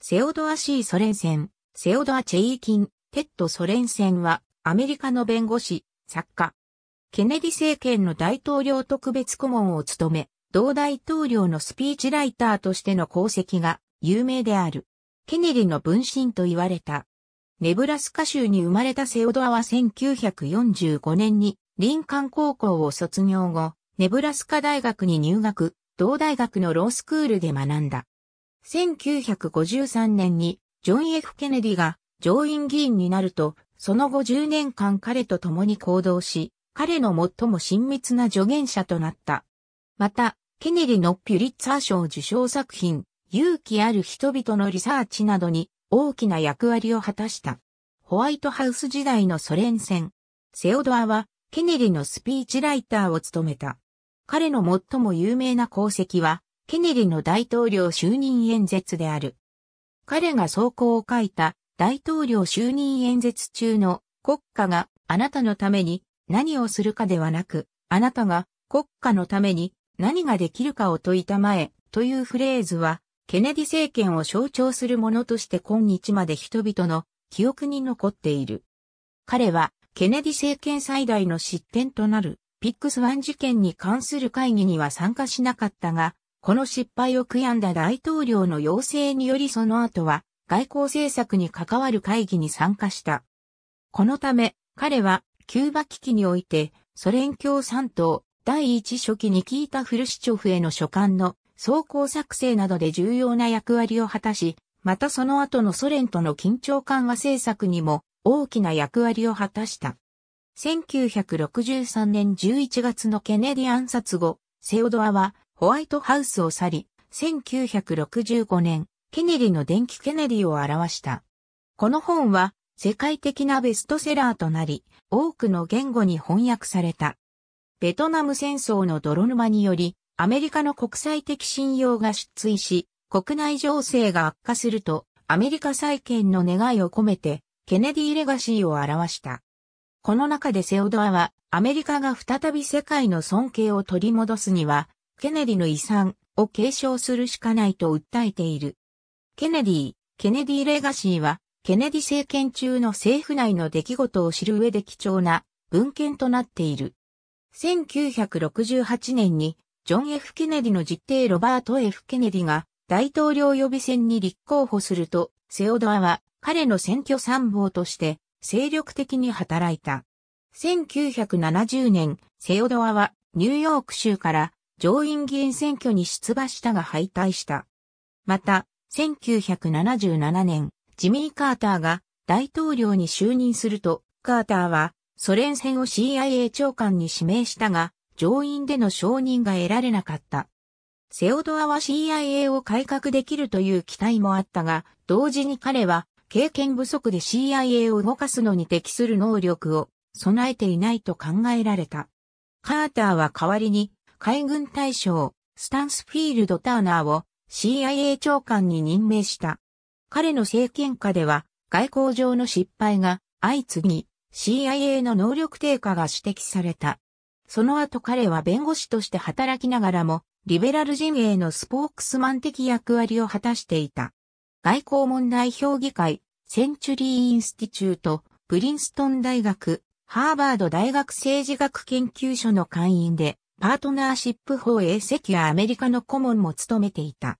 セオドアシーソレンセン、セオドア・チェイキン、テッド・ソレンセンは、アメリカの弁護士、作家。ケネディ政権の大統領特別顧問を務め、同大統領のスピーチライターとしての功績が有名である。ケネディの分身と言われた。ネブラスカ州に生まれたセオドアは1945年に林間高校を卒業後、ネブラスカ大学に入学、同大学のロースクールで学んだ。1953年にジョン・ F・ ケネディが上院議員になると、その後10年間彼と共に行動し、彼の最も親密な助言者となった。また、ケネディのピュリッツァー賞受賞作品、勇気ある人々のリサーチなどに大きな役割を果たした。ホワイトハウス時代のソ連戦、セオドアはケネディのスピーチライターを務めた。彼の最も有名な功績は、ケネディの大統領就任演説である。彼が草稿を書いた大統領就任演説中の国家があなたのために何をするかではなく、あなたが国家のために何ができるかを問いたまえというフレーズは、ケネディ政権を象徴するものとして今日まで人々の記憶に残っている。彼は、ケネディ政権最大の失点となるピックスワン事件に関する会議には参加しなかったが、この失敗を悔やんだ大統領の要請によりその後は外交政策に関わる会議に参加した。このため彼はキューバ危機においてソ連共産党第一書記に聞いたフルシチョフへの書簡の総合作成などで重要な役割を果たし、またその後のソ連との緊張緩和政策にも大きな役割を果たした。1963年11月のケネディ暗殺後、セオドアはホワイトハウスを去り、1965年、ケネディの電気ケネディを表した。この本は世界的なベストセラーとなり、多くの言語に翻訳された。ベトナム戦争の泥沼により、アメリカの国際的信用が失墜し、国内情勢が悪化すると、アメリカ再建の願いを込めて、ケネディレガシーを表した。この中でセオドアは、アメリカが再び世界の尊敬を取り戻すには、ケネディの遺産を継承するしかないと訴えている。ケネディ、ケネディレガシーは、ケネディ政権中の政府内の出来事を知る上で貴重な文献となっている。1968年に、ジョン・ F・ ケネディの実弟ロバート・ F・ ケネディが大統領予備選に立候補すると、セオドアは彼の選挙参謀として精力的に働いた。1970年、セオドアはニューヨーク州から上院議員選挙に出馬したが敗退した。また、1977年、ジミー・カーターが大統領に就任すると、カーターはソ連戦を CIA 長官に指名したが、上院での承認が得られなかった。セオドアは CIA を改革できるという期待もあったが、同時に彼は経験不足で CIA を動かすのに適する能力を備えていないと考えられた。カーターは代わりに海軍大将、スタンスフィールド・ターナーを CIA 長官に任命した。彼の政権下では外交上の失敗が相次ぎ CIA の能力低下が指摘された。その後彼は弁護士として働きながらもリベラル陣営のスポークスマン的役割を果たしていた。外交問題評議会、センチュリーインスティチュート、プリンストン大学、ハーバード大学政治学研究所の会員で、パートナーシップ法へ席やアメリカの顧問も務めていた。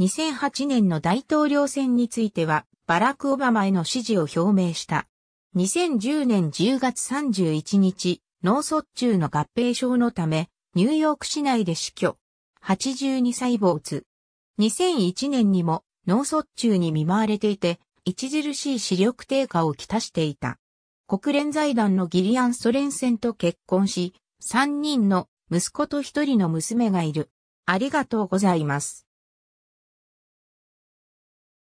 2008年の大統領選については、バラク・オバマへの支持を表明した。2010年10月31日、脳卒中の合併症のため、ニューヨーク市内で死去。82歳没。2001年にも脳卒中に見舞われていて、著しい視力低下をきたしていた。国連財団のギリアン・ソレンセンと結婚し、3人の息子と一人の娘がいる。ありがとうございます。